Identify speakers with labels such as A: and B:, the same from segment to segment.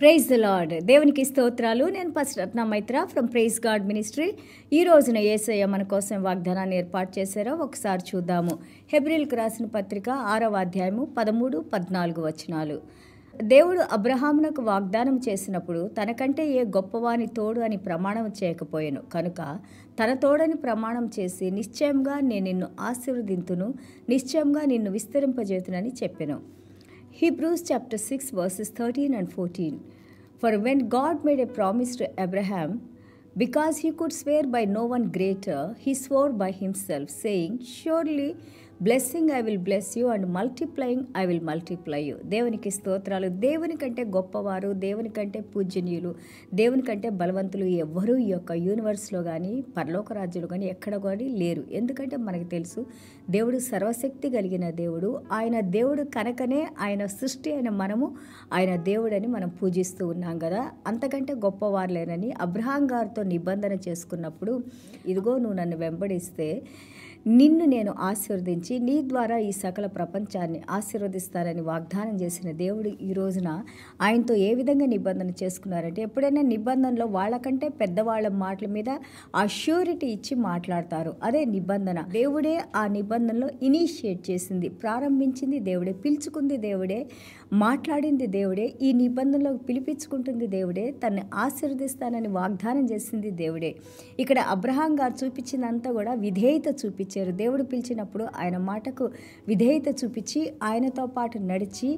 A: Praise the lord దేవునికి స్తోత్రాలు నేను first Ratna Maitra from praise God ministry ఈ రోజున ఏసయ్య మన కోసం వాగ్దానాన్ని ఏర్పాటు చేశారో ఒకసారి చూద్దాము హెబ్రిల్కి రాసిన పత్రిక ఆరవ అధ్యాయము పదమూడు పద్నాలుగు వచనాలు దేవుడు అబ్రహామునకు వాగ్దానం చేసినప్పుడు తనకంటే ఏ గొప్పవాని తోడు అని ప్రమాణం చేయకపోయాను కనుక తన తోడని ప్రమాణం చేసి నిశ్చయంగా నేను నిన్ను ఆశీర్వదింతును నిశ్చయంగా నిన్ను విస్తరింపజేతునని చెప్పాను Hebrews chapter 6 verses 13 and 14. For when God made a promise to Abraham, because he could swear by no one greater, he swore by himself, saying, Surely blessing I will bless you and multiplying I will multiply you దేవునికి స్తోత్రాలు దేవునికంటే గొప్పవారు దేవునికంటే పూజనీయులు దేవునికంటే బలవంతులు ఎవ్వరూ ఈ యొక్క యూనివర్స్లో కానీ పరలోక రాజ్యంలో కానీ ఎక్కడ కానీ లేరు ఎందుకంటే మనకు తెలుసు దేవుడు సర్వశక్తి కలిగిన దేవుడు ఆయన దేవుడు కనుకనే ఆయన సృష్టి అయిన మనము ఆయన దేవుడని మనం పూజిస్తూ ఉన్నాం కదా అంతకంటే గొప్పవారు అబ్రహాం గారితో నిబంధన చేసుకున్నప్పుడు ఇదిగో నువ్వు నన్ను వెంబడిస్తే నిన్ను నేను ఆశీర్వదించి నీ ద్వారా ఈ సకల ప్రపంచాన్ని ఆశీర్వదిస్తారని వాగ్దానం చేసిన దేవుడు ఈ రోజున ఆయనతో ఏ విధంగా నిబంధన చేసుకున్నారంటే ఎప్పుడైనా నిబంధనలో వాళ్ళకంటే పెద్దవాళ్ళ మాటల మీద ఆ ష్యూరిటీ ఇచ్చి మాట్లాడతారు అదే నిబంధన దేవుడే ఆ నిబంధనలో ఇనిషియేట్ చేసింది ప్రారంభించింది దేవుడే పిలుచుకుంది దేవుడే మాట్లాడింది దేవుడే ఈ నిబంధనలోకి పిలిపించుకుంటుంది దేవుడే తన్ని ఆశీర్వదిస్తానని వాగ్దానం చేసింది దేవుడే ఇక్కడ అబ్రహాం గారు చూపించినంతా కూడా విధేయత చూపించారు దేవుడు పిలిచినప్పుడు ఆయన మాటకు విధేయత చూపించి ఆయనతో పాటు నడిచి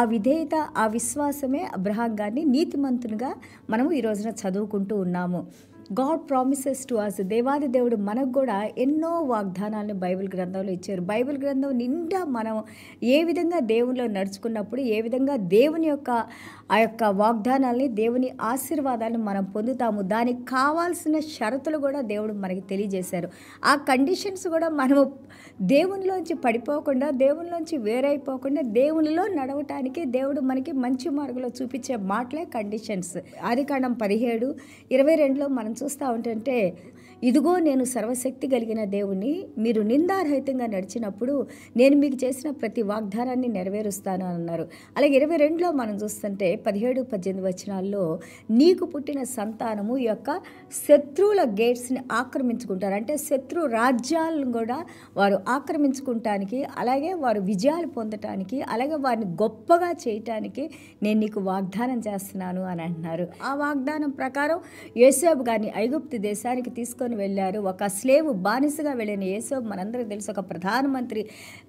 A: ఆ విధేయత ఆ విశ్వాసమే అబ్రహాం గారిని నీతిమంతునిగా మనము ఈ రోజున చదువుకుంటూ ఉన్నాము గాడ్ ప్రామిసెస్ టు అస్ దేవాది దేవుడు మనకు కూడా ఎన్నో వాగ్దానాలను బైబిల్ గ్రంథంలో ఇచ్చారు బైబిల్ గ్రంథం నిండా మనం ఏ విధంగా దేవునిలో నడుచుకున్నప్పుడు ఏ విధంగా దేవుని యొక్క ఆ యొక్క వాగ్దానాలని దేవుని ఆశీర్వాదాలను మనం పొందుతాము దానికి కావాల్సిన షరతులు కూడా దేవుడు మనకి తెలియజేశారు ఆ కండిషన్స్ కూడా మనము దేవునిలోంచి పడిపోకుండా దేవునిలోంచి వేరైపోకుండా దేవునిలో నడవటానికి దేవుడు మనకి మంచి మార్గంలో చూపించే మాటలే కండిషన్స్ ఆది పదిహేడు ఇరవై రెండులో మనం చూస్తూ ఉంటుంటే ఇదిగో నేను సర్వశక్తి కలిగిన దేవుణ్ణి మీరు నిందారహితంగా నడిచినప్పుడు నేను మీకు చేసిన ప్రతి వాగ్దానాన్ని నెరవేరుస్తాను అన్నారు అలాగే ఇరవై రెండులో మనం చూస్తుంటే పదిహేడు పద్దెనిమిది వచనాల్లో నీకు పుట్టిన సంతానము యొక్క శత్రువుల గేట్స్ని ఆక్రమించుకుంటారు అంటే శత్రు రాజ్యాలను కూడా వారు ఆక్రమించుకుంటానికి అలాగే వారు విజయాలు పొందటానికి అలాగే వారిని గొప్పగా చేయటానికి నేను నీకు వాగ్దానం చేస్తున్నాను అని అంటున్నారు ఆ వాగ్దానం ప్రకారం యేసేబు గారిని ఐగుప్తి దేశానికి తీసుకొని తీసుకొని వెళ్ళారు ఒక స్లేవ్ బానిసగా వెళ్ళిన యేసో మనందరికీ తెలుసు ఒక ప్రధానమంత్రి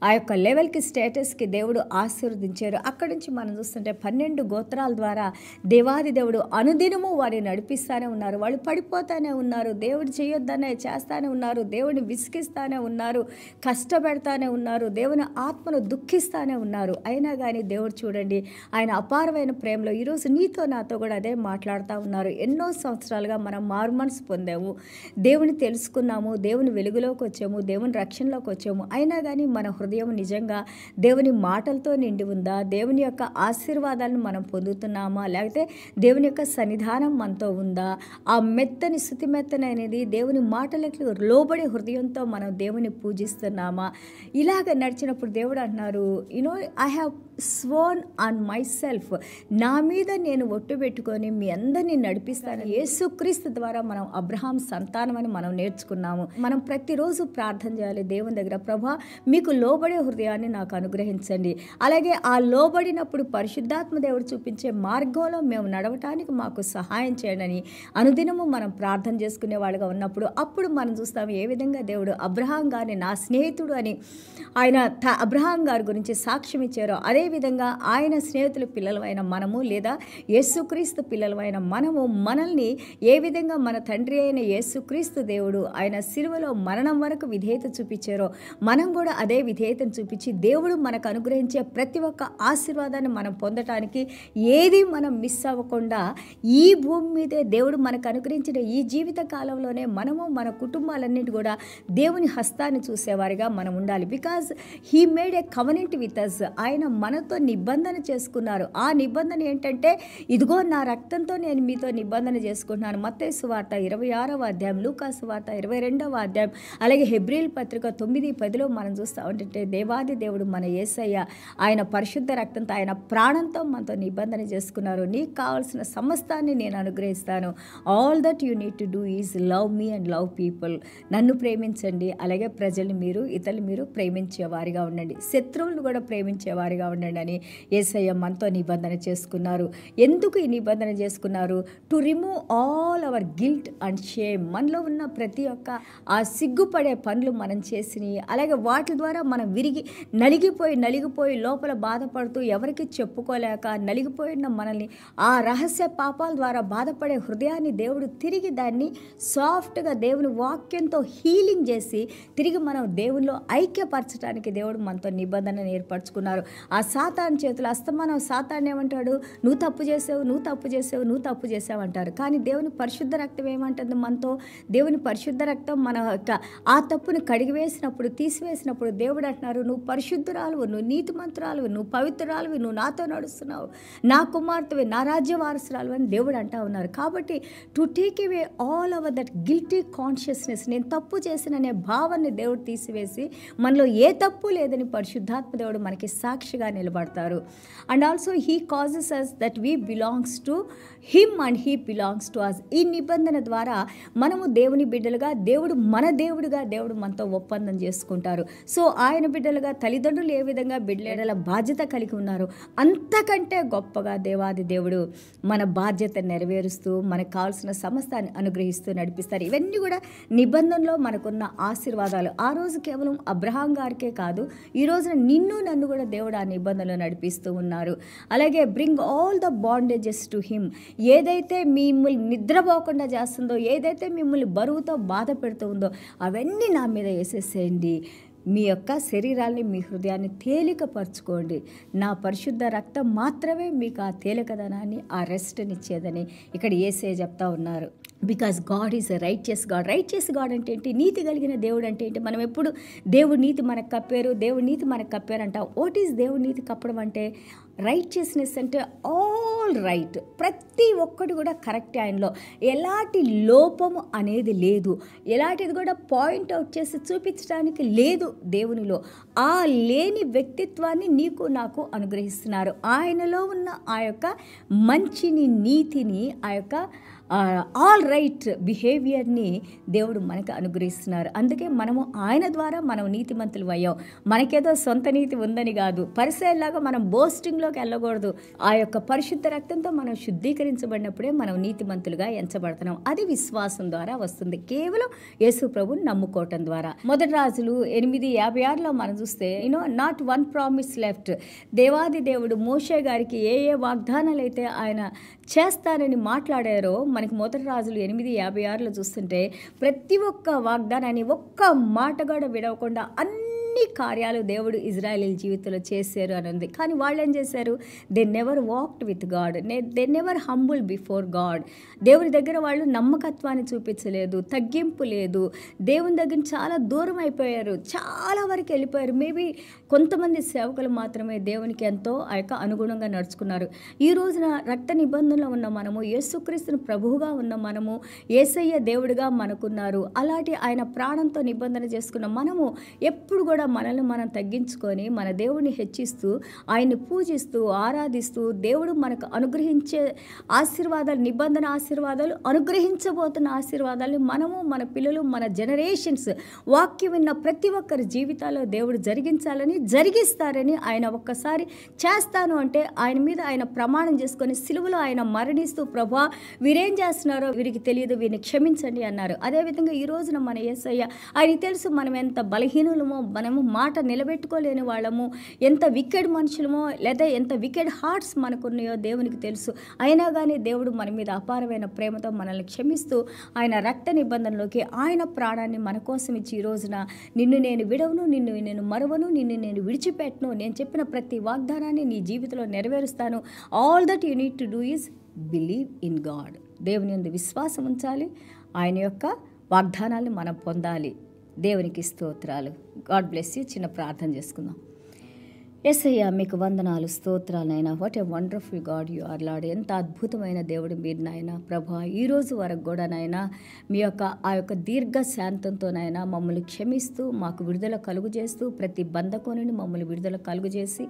A: ఆ యొక్క లెవెల్కి స్టేటస్కి దేవుడు ఆశీర్వదించారు అక్కడి నుంచి మనం చూస్తుంటే పన్నెండు గోత్రాల ద్వారా దేవాది దేవుడు అనుదినము వారిని నడిపిస్తూనే ఉన్నారు వాళ్ళు పడిపోతూనే ఉన్నారు దేవుడు చేయొద్దనే చేస్తూనే ఉన్నారు దేవుడిని విసిగిస్తూనే ఉన్నారు కష్టపెడతానే ఉన్నారు దేవుని ఆత్మను దుఃఖిస్తూనే ఉన్నారు అయినా కానీ దేవుడు చూడండి ఆయన అపారమైన ప్రేమలో ఈరోజు నీతో నాతో కూడా అదే మాట్లాడుతూ ఉన్నారు ఎన్నో సంవత్సరాలుగా మనం మార్మన్స్ పొందాము దేవుని తెలుసుకున్నాము దేవుని వెలుగులోకి వచ్చాము దేవుని రక్షణలోకి వచ్చాము అయినా కానీ మన హృదయం నిజంగా దేవుని మాటలతో నిండి ఉందా దేవుని యొక్క ఆశీర్వాదాలను మనం పొందుతున్నామా లేకపోతే దేవుని యొక్క సన్నిధానం మనతో ఉందా ఆ మెత్తని శుతి అనేది దేవుని మాటలకి లోబడి హృదయంతో మనం దేవుని పూజిస్తున్నామా ఇలాగ నడిచినప్పుడు దేవుడు అంటున్నారు you know I have sworn on myself నా మీద నేను ఒట్టు పెట్టుకొని మీ అందరినీ నడిపిస్తాను యేసుక్రీస్తు ద్వారా మనం అబ్రహాం సంతానం అని మనం నేర్చుకున్నాము మనం ప్రతిరోజు ప్రార్థన చేయాలి దేవుని దగ్గర ప్రభా మీకు లోబడే హృదయాన్ని నాకు అనుగ్రహించండి అలాగే ఆ లోబడినప్పుడు పరిశుద్ధాత్మ దేవుడు చూపించే మార్గంలో మేము నడవటానికి మాకు సహాయం చేయండి అనుదినము మనం ప్రార్థన చేసుకునే వాళ్ళుగా ఉన్నప్పుడు అప్పుడు మనం చూస్తాము ఏ విధంగా దేవుడు అబ్రహాం గారిని నా స్నేహితుడు అని ఆయన అబ్రహాం గారి గురించి సాక్ష్యం ఇచ్చారో అదే అదేవిధంగా ఆయన స్నేహితుల పిల్లలమైన మనము లేదా యేసుక్రీస్తు పిల్లలమైన మనము మనల్ని ఏ విధంగా మన తండ్రి అయిన యేసుక్రీస్తు దేవుడు ఆయన సిరువలో మరణం వరకు విధేయత చూపించారో మనం కూడా అదే విధేయతను చూపించి దేవుడు మనకు అనుగ్రహించే ప్రతి ఒక్క ఆశీర్వాదాన్ని మనం పొందటానికి ఏది మనం మిస్ అవ్వకుండా ఈ భూమి మీదే దేవుడు మనకు అనుగ్రహించిన ఈ జీవిత కాలంలోనే మనము మన కుటుంబాలన్నింటి కూడా దేవుని హస్తాన్ని చూసేవారిగా మనం ఉండాలి because he made a covenant with us ఆయన మన మనతో నిబంధన చేసుకున్నారు ఆ నిబంధన ఏంటంటే ఇదిగో నా రక్తంతో నేను మీతో నిబంధన చేసుకుంటున్నాను మత్తేసు వార్త ఇరవై ఆరవ అధ్యాయం లూకాసు వార్త ఇరవై రెండవ అధ్యాయం అలాగే హెబ్రిల్ పత్రిక తొమ్మిది పదిలో మనం చూస్తూ ఉంటే దేవాది దేవుడు మన ఏసయ్య ఆయన పరిశుద్ధ రక్తంతో ఆయన ప్రాణంతో మనతో నిబంధన చేసుకున్నారు నీకు కావాల్సిన సమస్తాన్ని నేను అనుగ్రహిస్తాను all that you need to do is love me and love people నన్ను ప్రేమించండి అలాగే ప్రజలు మీరు ఇతరులు మీరు ప్రేమించేవారిగా ఉండండి శత్రువులను కూడా ప్రేమించేవారిగా ఉండండి ఉండండి అని ఏసయ్య మనతో నిబంధన చేసుకున్నారు ఎందుకు ఈ నిబంధన చేసుకున్నారు to remove all our guilt and shame మనలో ఉన్న ప్రతి ఒక్క ఆ సిగ్గుపడే పనులు మనం చేసినవి అలాగే వాటి ద్వారా మనం విరిగి నలిగిపోయి నలిగిపోయి లోపల బాధపడుతూ ఎవరికి చెప్పుకోలేక నలిగిపోయిన మనల్ని ఆ రహస్య పాపాల ద్వారా బాధపడే హృదయాన్ని దేవుడు తిరిగి దాన్ని సాఫ్ట్గా దేవుని వాక్యంతో హీలింగ్ చేసి తిరిగి మనం దేవునిలో ఐక్యపరచడానికి దేవుడు మనతో నిబంధనను ఏర్పరచుకున్నారు ఆ సాతాన్ చేతులు అస్తమానం సాతాన్ ఏమంటాడు నువ్వు తప్పు చేసావు నువ్వు తప్పు చేసావు నువ్వు తప్పు చేసావు అంటారు కానీ దేవుని పరిశుద్ధ రక్తం ఏమంటుంది మనతో దేవుని పరిశుద్ధ రక్తం మన ఆ తప్పును కడిగివేసినప్పుడు తీసివేసినప్పుడు దేవుడు అంటున్నారు నువ్వు పరిశుద్ధురాలువు నువ్వు నీతి మంత్రాలు నువ్వు పవిత్రురాలువి నువ్వు నాతో నడుస్తున్నావు నా కుమార్తెవి నా రాజ్య వారసురాలు అని దేవుడు అంటా ఉన్నారు కాబట్టి to take away all our that guilty consciousness నేను తప్పు చేసిననే భావాన్ని దేవుడు తీసివేసి మనలో ఏ తప్పు లేదని పరిశుద్ధాత్మ దేవుడు మనకి సాక్షిగా నిలబడతారు and also he causes us that we belongs to him and he belongs to us ఈ నిబంధన ద్వారా మనము దేవుని బిడ్డలుగా దేవుడు మన దేవుడుగా దేవుడు మనతో ఒప్పందం చేసుకుంటారు సో ఆయన బిడ్డలుగా తల్లిదండ్రులు ఏ విధంగా బిడ్డలేడల బాధ్యత కలిగి ఉన్నారు అంతకంటే గొప్పగా దేవాది దేవుడు మన బాధ్యత నెరవేరుస్తూ మనకు కావాల్సిన సమస్తాన్ని అనుగ్రహిస్తూ నడిపిస్తారు ఇవన్నీ కూడా నిబంధనలో మనకున్న ఆశీర్వాదాలు ఆ రోజు కేవలం అబ్రహాం గారికే కాదు ఈ రోజున నిన్ను నన్ను కూడా దేవుడు ఆ నిబంధన ఇబ్బందులు నడిపిస్తూ ఉన్నారు అలాగే bring all the bondages to him ఏదైతే మిమ్మల్ని నిద్రపోకుండా చేస్తుందో ఏదైతే మిమ్మల్ని బరువుతో బాధ పెడుతుందో అవన్నీ నా మీద వేసేసేయండి మీ యొక్క శరీరాన్ని మీ హృదయాన్ని తేలికపరచుకోండి నా పరిశుద్ధ రక్తం మాత్రమే మీకు ఆ తేలికదనాన్ని ఆ రెస్ట్నిచ్చేదని ఇక్కడ ఏసే చెప్తా ఉన్నారు because God is a righteous God righteous God అంటే ఏంటి నీతి కలిగిన దేవుడు అంటే ఏంటి మనం ఎప్పుడు దేవుడి నీతి మనకు కప్పారు దేవుడి నీతి మనకు కప్పారు అంటాం వాట్ ఈజ్ దేవుడి నీతి కప్పడం అంటే రైట్యస్నెస్ అంటే ఆల్ రైట్ ప్రతి ఒక్కటి కూడా కరెక్ట్ ఆయనలో ఎలాంటి లోపము అనేది లేదు ఎలాంటిది కూడా పాయింట్ అవుట్ చేసి చూపించడానికి లేదు దేవునిలో ఆ లేని వ్యక్తిత్వాన్ని నీకు నాకు అనుగ్రహిస్తున్నారు ఆయనలో ఉన్న ఆ యొక్క మంచిని నీతిని ఆ యొక్క ఆల్ రైట్ బిహేవియర్ని దేవుడు మనకు అనుగ్రహిస్తున్నారు అందుకే మనము ఆయన ద్వారా మనం నీతిమంతులు అయ్యాం మనకేదో సొంత నీతి ఉందని కాదు పరిసయలాగా మనం బోస్టింగ్లోకి వెళ్ళకూడదు ఆ యొక్క పరిశుద్ధ రక్తంతో మనం శుద్ధీకరించబడినప్పుడే మనం నీతిమంతులుగా ఎంచబడుతున్నాం అది విశ్వాసం ద్వారా వస్తుంది కేవలం యేసు ప్రభుని నమ్ముకోవటం ద్వారా మొదటి రాజులు ఎనిమిది యాభై ఆరులో మనం చూస్తే you know not one promise left దేవాది దేవుడు మోషే గారికి ఏ ఏ వాగ్దానాలు అయితే ఆయన చేస్తానని మాట్లాడారో మనకి మొదటి రాజులు ఎనిమిది యాభై ఆరులో చూస్తుంటే ప్రతి ఒక్క వాగ్దానాన్ని ఒక్క మాట కూడా విడవకుండా అన్ని ఎన్ని కార్యాలు దేవుడు ఇజ్రాయల్ జీవితంలో చేశారు అని ఉంది కానీ వాళ్ళు ఏం చేశారు they never walked with God they never humble before God దేవుని దగ్గర వాళ్ళు నమ్మకత్వాన్ని చూపించలేదు తగ్గింపు లేదు దేవుని దగ్గర చాలా దూరం అయిపోయారు చాలా వరకు వెళ్ళిపోయారు మేబీ కొంతమంది సేవకులు మాత్రమే దేవునికి ఎంతో ఆ యొక్క అనుగుణంగా నడుచుకున్నారు ఈ రోజున రక్త నిబంధనలు ఉన్న మనము యేసుక్రీస్తుని ప్రభువుగా ఉన్న మనము ఏసయ్య దేవుడిగా మనకున్నారు అలాంటి ఆయన ప్రాణంతో నిబంధన చేసుకున్న మనము ఎప్పుడు కూడా మనల్ని మనం తగ్గించుకొని మన దేవుడిని హెచ్చిస్తూ ఆయన్ని పూజిస్తూ ఆరాధిస్తూ దేవుడు మనకు అనుగ్రహించే ఆశీర్వాదాలు నిబంధన ఆశీర్వాదాలు అనుగ్రహించబోతున్న ఆశీర్వాదాలు మనము మన పిల్లలు మన జనరేషన్స్ వాక్యం విన్న ప్రతి ఒక్కరి జీవితాల్లో దేవుడు జరిగించాలని జరిగిస్తారని ఆయన ఒక్కసారి చేస్తాను అంటే ఆయన మీద ఆయన ప్రమాణం చేసుకొని సిలువలో ఆయన మరణిస్తూ ప్రభా వీరేం చేస్తున్నారో వీరికి తెలియదు వీరిని క్షమించండి అన్నారు అదేవిధంగా ఈ రోజున మన ఏసయ్య ఆయన తెలుసు మనం ఎంత బలహీనులమో మన మనము మాట నిలబెట్టుకోలేని వాళ్ళము ఎంత వికెడ్ మనుషులమో లేదా ఎంత వికెడ్ హార్ట్స్ మనకున్నాయో దేవునికి తెలుసు అయినా కానీ దేవుడు మన మీద అపారమైన ప్రేమతో మనల్ని క్షమిస్తూ ఆయన రక్త నిబంధనలోకి ఆయన ప్రాణాన్ని మన కోసం ఇచ్చి ఈ రోజున నిన్ను నేను విడవను నిన్ను నేను మరవను నిన్ను నేను విడిచిపెట్టను నేను చెప్పిన ప్రతి వాగ్దానాన్ని నీ జీవితంలో నెరవేరుస్తాను all that you need to do is believe in God దేవుని విశ్వాసం ఉంచాలి ఆయన యొక్క వాగ్దానాన్ని మనం పొందాలి దేవునికి స్తోత్రాలు గాడ్ బ్లెస్ యూ చిన్న ప్రార్థన చేసుకుందాం ఎస్ఐయా మీకు వందనాలు నాయన what a wonderful God you are Lord ఎంత అద్భుతమైన దేవుడు మీరు నాయన ప్రభా ఈరోజు వరకు కూడా నాయన మీ యొక్క ఆ యొక్క దీర్ఘ శాంతంతోనైనా మమ్మల్ని క్షమిస్తూ మాకు విడుదల కలుగు చేస్తూ ప్రతి బంధకం మమ్మల్ని విడుదల కలుగు చేసి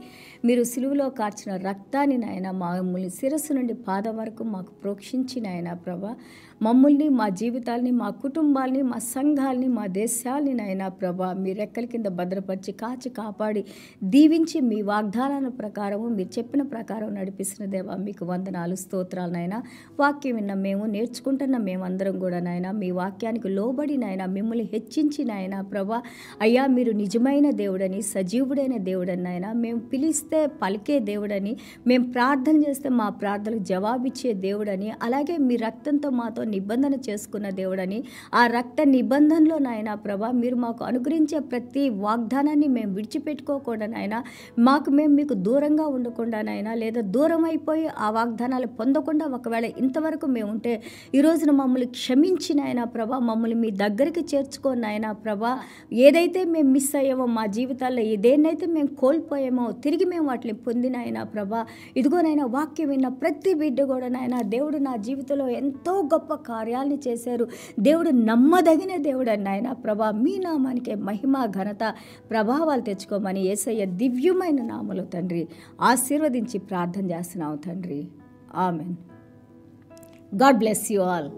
A: మీరు సిలువులో కార్చిన రక్తాన్ని నాయన మమ్మల్ని శిరస్సు నుండి పాదం వరకు మాకు ప్రోక్షించిన ఆయన ప్రభ మమ్మల్ని మా జీవితాల్ని మా కుటుంబాల్ని మా సంఘాల్ని మా దేశాల్ని నాయన ప్రభా మీ రెక్కల కింద భద్రపరిచి కాచి కాపాడి దీవించి మీ వాగ్దానాల ప్రకారము మీరు చెప్పిన ప్రకారం నడిపిస్తున్న దేవా మీకు వందనాలు స్తోత్రాలనైనా వాక్యం విన్న మేము నేర్చుకుంటున్న మేమందరం కూడా నాయన మీ వాక్యానికి లోబడినైనా మిమ్మల్ని హెచ్చించినైనా ప్రభా అయ్యా మీరు నిజమైన దేవుడని సజీవుడైన దేవుడని మేము పిలిస్తే పలికే దేవుడని మేము ప్రార్థన చేస్తే మా ప్రార్థనకు జవాబిచ్చే దేవుడని అలాగే మీ రక్తంతో మాతో నిబంధన చేసుకున్న దేవుడని ఆ రక్త నిబంధనలో నాయన ప్రభా మీరు మాకు అనుగ్రహించే ప్రతి వాగ్దానాన్ని మేము విడిచిపెట్టుకోకూడదనైనా మాకు మేము మీకు దూరంగా ఉండకుండానైనా లేదా దూరం అయిపోయి ఆ వాగ్దానాలు పొందకుండా ఒకవేళ ఇంతవరకు మేము ఉంటే ఈరోజున మమ్మల్ని క్షమించిన ఆయన ప్రభా మమ్మల్ని మీ దగ్గరికి చేర్చుకొని ఆయన ప్రభా ఏదైతే మేము మిస్ అయ్యామో మా జీవితాల్లో ఏదేనైతే మేము కోల్పోయామో తిరిగి మేము వాటిని పొందిన ఆయన ప్రభా ఇదిగోనైనా వాక్యం విన్న ప్రతి బిడ్డ కూడా నాయన దేవుడు నా జీవితంలో ఎంతో గొప్ప కార్యాలను చేశారు దేవుడు నమ్మదగిన దేవుడు అన్నాయన ప్రభా మీ నామానికే మహిమ ఘనత ప్రభావాలు తెచ్చుకోమని ఏసయ్య దివ్యం మధురమైన నామలో తండ్రి ఆశీర్వదించి ప్రార్థన చేస్తున్నావు తండ్రి amen God bless you all